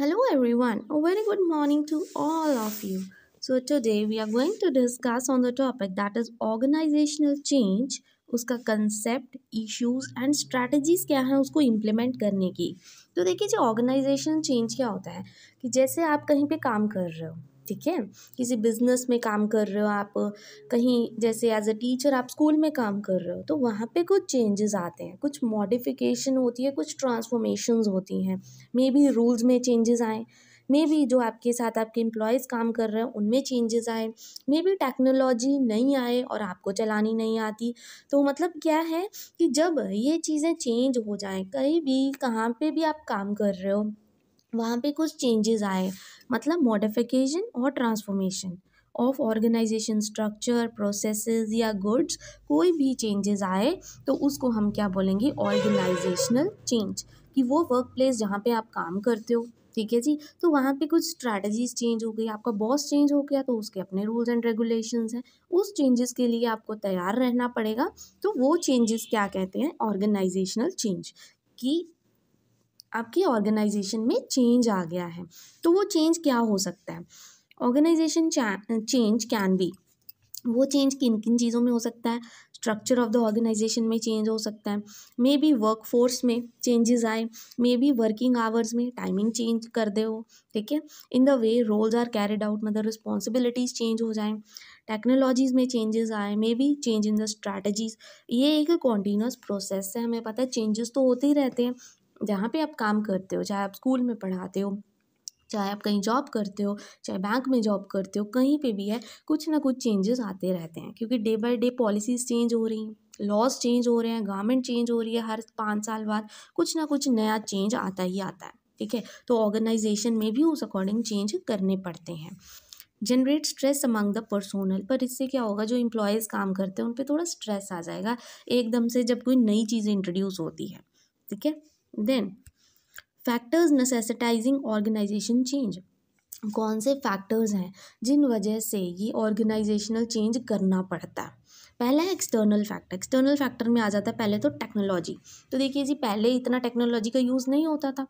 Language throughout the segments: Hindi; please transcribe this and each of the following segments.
Hello everyone, a very good morning to all of you. So today we are going to discuss on the topic that is organizational change, उसका कंसेप्ट इश्यूज एंड स्ट्रैटेजीज क्या हैं उसको इम्प्लीमेंट करने की तो देखिए जो ऑर्गेनाइजेशन चेंज क्या होता है कि जैसे आप कहीं पे काम कर रहे हो ठीक है किसी बिजनेस में काम कर रहे हो आप कहीं जैसे एज अ टीचर आप स्कूल में काम कर रहे हो तो वहाँ पे कुछ चेंजेस आते हैं कुछ मॉडिफिकेशन होती है कुछ ट्रांसफॉर्मेशन होती हैं मे बी रूल्स में चेंजेस आएँ मे बी जो आपके साथ आपके एम्प्लॉयज़ काम कर रहे हैं उनमें चेंजेस आए मे बी टेक्नोलॉजी नहीं आए और आपको चलानी नहीं आती तो मतलब क्या है कि जब ये चीज़ें चेंज हो जाएं कहीं भी कहाँ पे भी आप काम कर रहे हो वहाँ पे कुछ चेंजेस आए मतलब मॉडिफिकेशन और transformation of organization structure process या गुड्स कोई भी चेंजेस आए तो उसको हम क्या बोलेंगे ऑर्गेनाइजेशनल चेंज कि वो वर्क प्लेस जहाँ पर आप काम करते हो ठीक है जी तो वहाँ पे कुछ स्ट्रैटेजीज चेंज हो गई आपका बॉस चेंज हो गया तो उसके अपने रूल्स एंड रेगुलेशंस हैं उस चेंजेस के लिए आपको तैयार रहना पड़ेगा तो वो चेंजेस क्या कहते हैं ऑर्गेनाइजेशनल चेंज कि आपकी ऑर्गेनाइजेशन में चेंज आ गया है तो वो चेंज क्या हो सकता है ऑर्गेनाइजेशन चेंज कैन बी वो चेंज किन किन चीज़ों में हो सकता है स्ट्रक्चर ऑफ द ऑर्गेनाइजेशन में चेंज हो सकता है मे बी वर्क फोर्स में चेंजेस आए मे बी वर्किंग आवर्स में टाइमिंग चेंज कर दे हो ठीक है in the way roles are carried out मतलब रिस्पॉन्सिबिलिटीज़ चेंज हो जाए टेक्नोलॉजीज़ में चेंजेस आए maybe change in the strategies ये एक कॉन्टीन्यूस प्रोसेस है हमें पता है चेंजेस तो होते ही रहते हैं जहाँ पे आप काम करते हो चाहे आप स्कूल में पढ़ाते हो चाहे आप कहीं जॉब करते हो चाहे बैंक में जॉब करते हो कहीं पे भी है कुछ ना कुछ चेंजेस आते रहते हैं क्योंकि day by day policies change हो रही हैं लॉज चेंज हो रहे हैं गवर्नमेंट चेंज हो रही है हर पाँच साल बाद कुछ ना कुछ नया चेंज आता ही आता है ठीक है तो ऑर्गेनाइजेशन में भी उस अकॉर्डिंग चेंज करने पड़ते हैं generate stress among the personal पर इससे क्या होगा जो इम्प्लॉयज़ काम करते हैं उन पर थोड़ा स्ट्रेस आ जाएगा एकदम से जब कोई नई चीज़ें इंट्रोड्यूस होती है ठीक है then factors necessitating organization change कौन से फैक्टर्स हैं जिन वजह से ये ऑर्गेनाइजेशनल चेंज करना पड़ता है पहला है एक्सटर्नल फैक्टर एक्सटर्नल फैक्टर में आ जाता है पहले तो टेक्नोलॉजी तो देखिए जी पहले इतना टेक्नोलॉजी का यूज़ नहीं होता था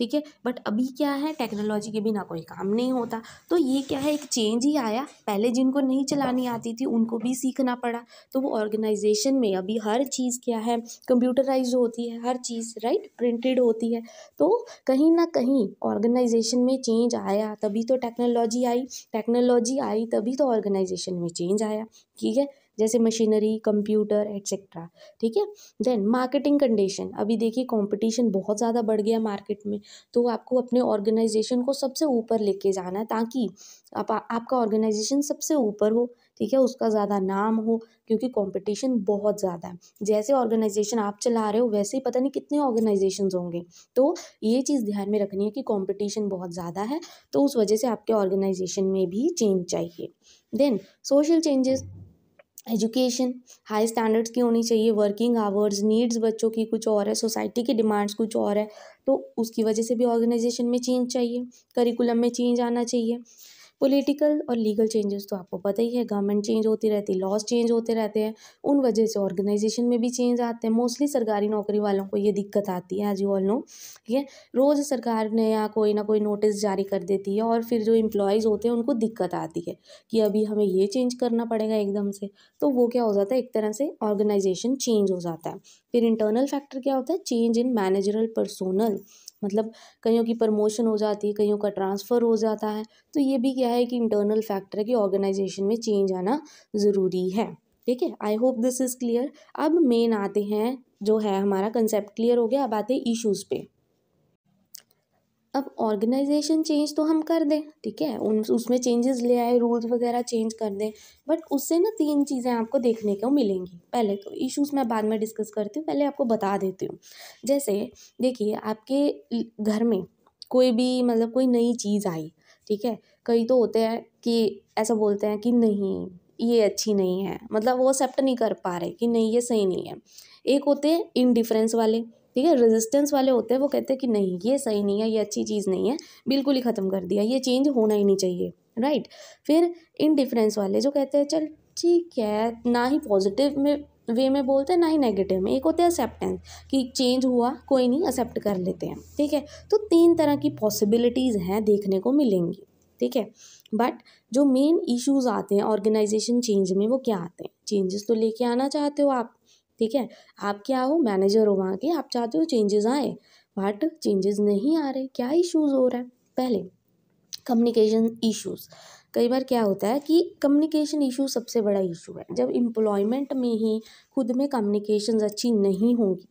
ठीक है बट अभी क्या है टेक्नोलॉजी के बिना कोई काम नहीं होता तो ये क्या है एक चेंज ही आया पहले जिनको नहीं चलानी आती थी उनको भी सीखना पड़ा तो वो ऑर्गेनाइजेशन में अभी हर चीज़ क्या है कंप्यूटराइज होती है हर चीज़ राइट प्रिंटेड होती है तो कहीं ना कहीं ऑर्गेनाइजेशन में चेंज आया तभी तो टेक्नोलॉजी आई टेक्नोलॉजी आई तभी तो ऑर्गेनाइजेशन में चेंज आया ठीक है जैसे मशीनरी कंप्यूटर एट्सेट्रा ठीक है देन मार्केटिंग कंडीशन अभी देखिए कंपटीशन बहुत ज़्यादा बढ़ गया मार्केट में तो आपको अपने ऑर्गेनाइजेशन को सबसे ऊपर लेके जाना है ताकि आप, आपका ऑर्गेनाइजेशन सबसे ऊपर हो ठीक है उसका ज़्यादा नाम हो क्योंकि कंपटीशन बहुत ज़्यादा है जैसे ऑर्गेनाइजेशन आप चला रहे हो वैसे ही पता नहीं कितने ऑर्गेनाइजेशन होंगे तो ये चीज़ ध्यान में रखनी है कि कॉम्पिटिशन बहुत ज़्यादा है तो उस वजह से आपके ऑर्गेनाइजेशन में भी चेंज चाहिए then social changes education high standards की होनी चाहिए वर्किंग आवर्स नीड्स बच्चों की कुछ और है सोसाइटी की डिमांड्स कुछ और है तो उसकी वजह से भी ऑर्गेनाइजेशन में चेंज चाहिए करिकुलम में चेंज आना चाहिए पॉलिटिकल और लीगल चेंजेस तो आपको पता ही है गवर्नमेंट चेंज होती रहती है लॉज चेंज होते रहते हैं उन वजह से ऑर्गेनाइजेशन में भी चेंज आते हैं मोस्टली सरकारी नौकरी वालों को ये दिक्कत आती है एज यू ऑल नो ठीक है रोज़ सरकार ने या कोई ना कोई नोटिस जारी कर देती है और फिर जो इम्प्लॉयज़ होते हैं उनको दिक्कत आती है कि अभी हमें ये चेंज करना पड़ेगा एकदम से तो वो क्या हो जाता है एक तरह से ऑर्गेनाइजेशन चेंज हो जाता है फिर इंटरनल फैक्टर क्या होता है चेंज इन मैनेजरल पर्सोनल मतलब कईयों की प्रमोशन हो जाती है कईयों का ट्रांसफ़र हो जाता है तो ये भी क्या है कि इंटरनल फैक्टर है कि ऑर्गेनाइजेशन में चेंज आना ज़रूरी है ठीक है I hope this is clear अब मेन आते हैं जो है हमारा कंसेप्ट क्लियर हो गया अब आते हैं इशूज़ पर अब ऑर्गेनाइजेशन चेंज तो हम कर दें ठीक है उन उसमें चेंजेस ले आए रूल्स वगैरह चेंज कर दें बट उससे ना तीन चीज़ें आपको देखने को मिलेंगी पहले तो इश्यूज मैं बाद में डिस्कस करती हूँ पहले आपको बता देती हूँ जैसे देखिए आपके घर में कोई भी मतलब कोई नई चीज़ आई ठीक है कई तो होते हैं कि ऐसा बोलते हैं कि नहीं ये अच्छी नहीं है मतलब वो एक्सेप्ट नहीं कर पा रहे कि नहीं ये सही नहीं है एक होते हैं इनडिफरेंस वाले ठीक है रेजिस्टेंस वाले होते हैं वो कहते हैं कि नहीं ये सही नहीं है ये अच्छी चीज़ नहीं है बिल्कुल ही ख़त्म कर दिया ये चेंज होना ही नहीं चाहिए राइट फिर इनडिफरेंस वाले जो कहते हैं चल ठीक है ना ही पॉजिटिव में वे में बोलते हैं ना ही नेगेटिव में एक होते हैं एक्सेप्टेंस कि चेंज हुआ कोई नहीं एक्सेप्ट कर लेते हैं ठीक है तो तीन तरह की पॉसिबिलिटीज़ हैं देखने को मिलेंगी ठीक है बट जो मेन इश्यूज आते हैं ऑर्गेनाइजेशन चेंज में वो क्या आते हैं चेंजेस तो लेके आना चाहते हो आप ठीक है आप क्या हो मैनेजर हो वहाँ के आप चाहते हो चेंजेस आए बट चेंजेस नहीं आ रहे क्या इशूज़ हो रहा है पहले कम्युनिकेशन ईशूज़ कई बार क्या होता है कि कम्युनिकेशन इशू सबसे बड़ा इशू है जब इम्प्लॉयमेंट में ही खुद में कम्युनिकेशन अच्छी नहीं होंगी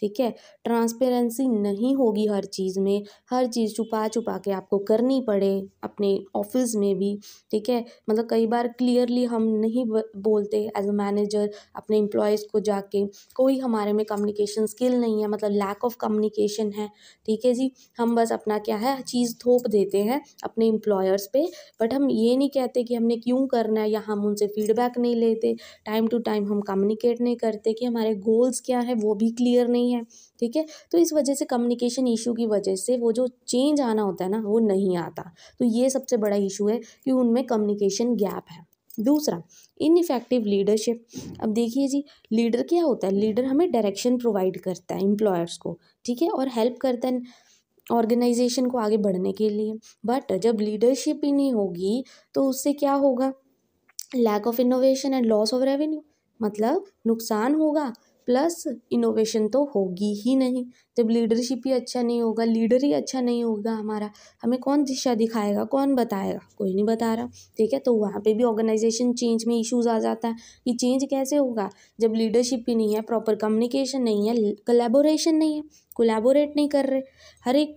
ठीक है ट्रांसपेरेंसी नहीं होगी हर चीज़ में हर चीज़ छुपा छुपा के आपको करनी पड़े अपने ऑफिस में भी ठीक है मतलब कई बार क्लियरली हम नहीं बोलते एज अ मैनेजर अपने एम्प्लॉयज़ को जाके कोई हमारे में कम्युनिकेशन स्किल नहीं है मतलब लैक ऑफ कम्युनिकेशन है ठीक है जी हम बस अपना क्या है चीज़ थोप देते हैं अपने एम्प्लॉयर्स पर बट हम ये नहीं कहते कि हमने क्यों करना है या हम उनसे फीडबैक नहीं लेते टाइम टू टाइम हम कम्युनिकेट नहीं करते कि हमारे गोल्स क्या हैं वो भी क्लियर नहीं नहीं है ठीक है तो इस वजह से कम्युनिकेशन इशू की वजह से वो जो चेंज आना होता है ना वो नहीं आता तो ये सबसे बड़ा इशू है कि उनमें कम्युनिकेशन गैप है दूसरा इनफेक्टिव लीडरशिप अब देखिए जी लीडर क्या होता है लीडर हमें डायरेक्शन प्रोवाइड करता है एम्प्लॉयर्स को ठीक है और हेल्प करता है ऑर्गेनाइजेशन को आगे बढ़ने के लिए बट जब लीडरशिप ही नहीं होगी तो उससे क्या होगा lack of innovation and loss of revenue मतलब नुकसान होगा प्लस इनोवेशन तो होगी ही नहीं जब लीडरशिप ही अच्छा नहीं होगा लीडर ही अच्छा नहीं होगा हमारा हमें कौन दिशा दिखाएगा कौन बताएगा कोई नहीं बता रहा ठीक है तो वहाँ पे भी ऑर्गेनाइजेशन चेंज में इश्यूज आ जाता है कि चेंज कैसे होगा जब लीडरशिप ही नहीं है प्रॉपर कम्युनिकेशन नहीं है कलेबोरेशन नहीं है कोलेबोरेट नहीं कर रहे हर एक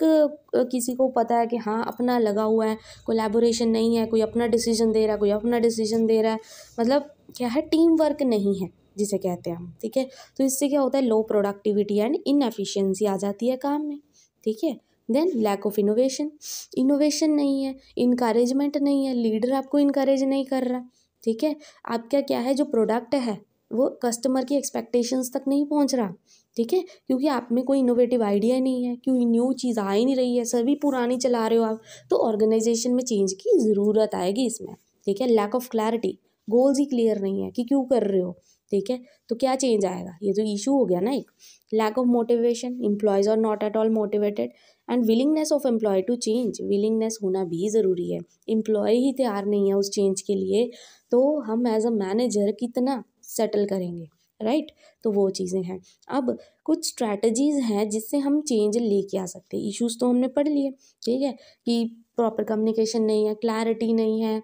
किसी को पता है कि हाँ अपना लगा हुआ है कोलेबोरेशन नहीं है कोई अपना डिसीजन दे रहा है कोई अपना डिसीजन दे रहा है मतलब क्या है टीम वर्क नहीं है जिसे कहते हैं हम ठीक है तो इससे क्या होता है लो प्रोडक्टिविटी एंड इनएफिशिएंसी आ जाती है काम में ठीक है then lack of innovation innovation नहीं है इनक्रेजमेंट नहीं है लीडर आपको इनक्रेज नहीं कर रहा ठीक है आपका क्या है जो प्रोडक्ट है वो कस्टमर की एक्सपेक्टेशंस तक नहीं पहुंच रहा ठीक है क्योंकि आप में कोई इनोवेटिव आइडिया नहीं है क्योंकि न्यू चीज़ आ ही नहीं रही है सभी पुरानी चला रहे हो आप तो ऑर्गेनाइजेशन में चेंज की ज़रूरत आएगी इसमें ठीक है लैक ऑफ क्लैरिटी गोल्स ही क्लियर नहीं है कि क्यों कर रहे हो ठीक है तो क्या चेंज आएगा ये जो इशू हो गया ना एक lack of motivation employees are not at all motivated and willingness of employ to change willingness होना भी ज़रूरी है एम्प्लॉय ही तैयार नहीं है उस चेंज के लिए तो हम एज अ मैनेजर कितना सेटल करेंगे राइट right? तो वो चीज़ें हैं अब कुछ स्ट्रैटेजीज़ हैं जिससे हम चेंज लेके आ सकते हैं इश्यूज़ तो हमने पढ़ लिए ठीक है कि प्रॉपर कम्युनिकेशन नहीं है क्लैरिटी नहीं है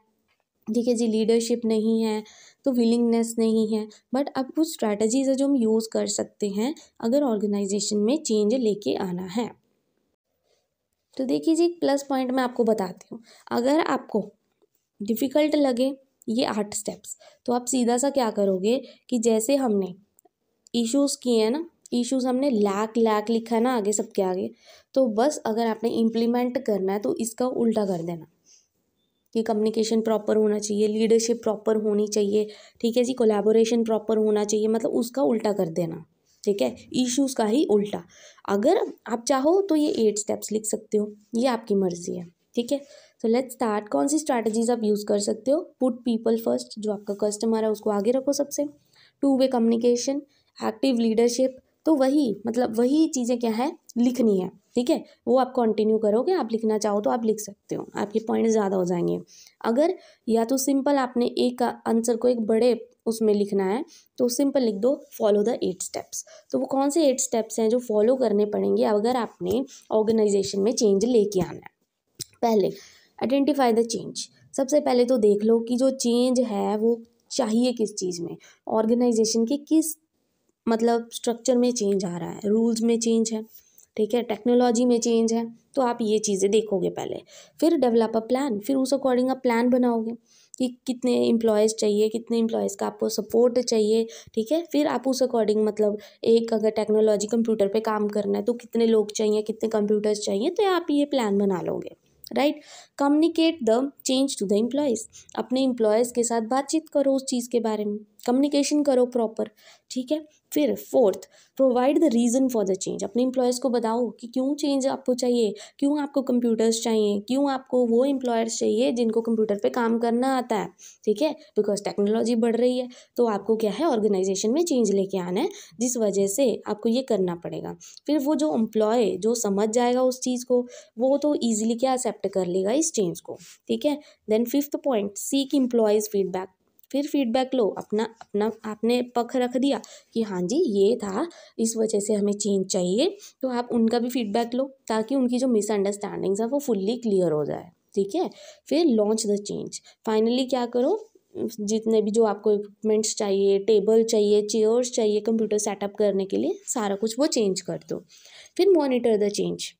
ठीक है जी लीडरशिप नहीं है तो विलिंगनेस नहीं है बट अब कुछ स्ट्रैटेजीज है जो हम यूज़ कर सकते हैं अगर ऑर्गेनाइजेशन में चेंज लेके आना है तो देखिए जी प्लस पॉइंट मैं आपको बताती हूँ अगर आपको डिफ़िकल्ट लगे ये आठ स्टेप्स तो आप सीधा सा क्या करोगे कि जैसे हमने इश्यूज़ किए हैं ना इश्यूज़ हमने लैक लैक लिखा है ना आगे सबके आगे तो बस अगर आपने इम्प्लीमेंट करना है तो इसका उल्टा कर देना कि कम्युनिकेशन प्रॉपर होना चाहिए लीडरशिप प्रॉपर होनी चाहिए ठीक है जी कोलेबोरेशन प्रॉपर होना चाहिए मतलब उसका उल्टा कर देना ठीक है इश्यूज़ का ही उल्टा अगर आप चाहो तो ये एट स्टेप्स लिख सकते हो ये आपकी मर्जी है ठीक है सो लेट्स स्टार्ट कौन सी स्ट्रैटेजीज आप यूज़ कर सकते हो पुट पीपल फर्स्ट जो आपका कस्टमर है उसको आगे रखो सबसे two way communication active leadership तो वही मतलब वही चीज़ें क्या है लिखनी है ठीक है वो आप कंटिन्यू करोगे आप लिखना चाहो तो आप लिख सकते हो आपके पॉइंट ज़्यादा हो जाएंगे अगर या तो सिंपल आपने एक आंसर को एक बड़े उसमें लिखना है तो सिंपल लिख दो फॉलो द एट स्टेप्स तो वो कौन से एट स्टेप्स हैं जो फॉलो करने पड़ेंगे अगर आपने ऑर्गेनाइजेशन में चेंज लेके आना है पहले आइडेंटिफाई द चेंज सबसे पहले तो देख लो कि जो चेंज है वो चाहिए किस चीज़ में ऑर्गेनाइजेशन के किस मतलब स्ट्रक्चर में चेंज आ रहा है रूल्स में चेंज है ठीक है टेक्नोलॉजी में चेंज है तो आप ये चीज़ें देखोगे पहले फिर डेवलप अ प्लान फिर उस अकॉर्डिंग आप प्लान बनाओगे कि कितने इम्प्लॉयज़ चाहिए कितने इम्प्लॉयज़ का आपको सपोर्ट चाहिए ठीक है फिर आप उस अकॉर्डिंग मतलब एक अगर टेक्नोलॉजी कंप्यूटर पे काम करना है तो कितने लोग चाहिए कितने कंप्यूटर्स चाहिए तो आप ये प्लान बना लोगे right communicate the change to the employees अपने इम्प्लॉयज़ के साथ बातचीत करो उस चीज़ के बारे में कम्युनिकेशन करो प्रॉपर ठीक है फिर fourth provide the reason for the change अपने इम्प्लॉयज़ को बताओ कि क्यों चेंज आपको चाहिए क्यों आपको कंप्यूटर्स चाहिए क्यों आपको वो इम्प्लॉयर्स चाहिए जिनको कंप्यूटर पे काम करना आता है ठीक है बिकॉज टेक्नोलॉजी बढ़ रही है तो आपको क्या है ऑर्गेनाइजेशन में चेंज लेके आना है जिस वजह से आपको ये करना पड़ेगा फिर वो जो एम्प्लॉय जो समझ जाएगा उस चीज़ को वो तो ईजिली क्या एक्सेप्ट कर लेगा इस चेंज को ठीक है then fifth point seek employees feedback फिर फीडबैक लो अपना अपना आपने पख रख दिया कि हाँ जी ये था इस वजह से हमें चेंज चाहिए तो आप उनका भी फीडबैक लो ताकि उनकी जो मिसअंडरस्टैंडिंग्स है वो फुल्ली क्लियर हो जाए ठीक है फिर लॉन्च द चेंज फाइनली क्या करो जितने भी जो आपको इक्विपमेंट्स चाहिए टेबल चाहिए चेयर्स चाहिए कंप्यूटर सेटअप करने के लिए सारा कुछ वो चेंज कर दो फिर मॉनिटर द चेंज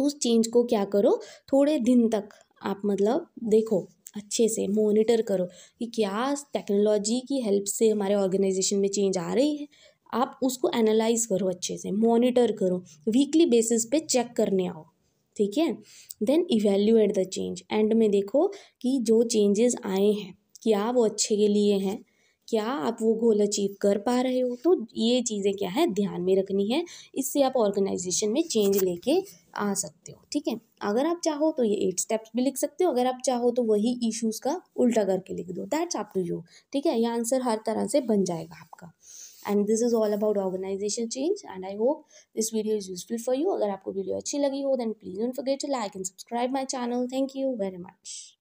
उस चेंज को क्या करो थोड़े दिन तक आप मतलब देखो अच्छे से मोनिटर करो कि क्या टेक्नोलॉजी की हेल्प से हमारे ऑर्गेनाइजेशन में चेंज आ रही है आप उसको एनालाइज करो अच्छे से मॉनिटर करो वीकली बेसिस पे चेक करने आओ ठीक है then evaluate the change end में देखो कि जो चेंजेस आए हैं क्या वो अच्छे के लिए हैं क्या आप वो गोल अचीव कर पा रहे हो तो ये चीज़ें क्या है ध्यान में रखनी है इससे आप ऑर्गेनाइजेशन में चेंज लेके आ सकते हो ठीक है अगर आप चाहो तो ये एट स्टेप्स भी लिख सकते हो अगर आप चाहो तो वही इश्यूज़ का उल्टा करके लिख दो दैट्स अप टू यू ठीक है ये आंसर हर तरह से बन जाएगा आपका and this is all about organisation change and I hope this video is useful for you अगर आपको वीडियो अच्छी लगी हो then please don't forget to like and subscribe my channel thank you very much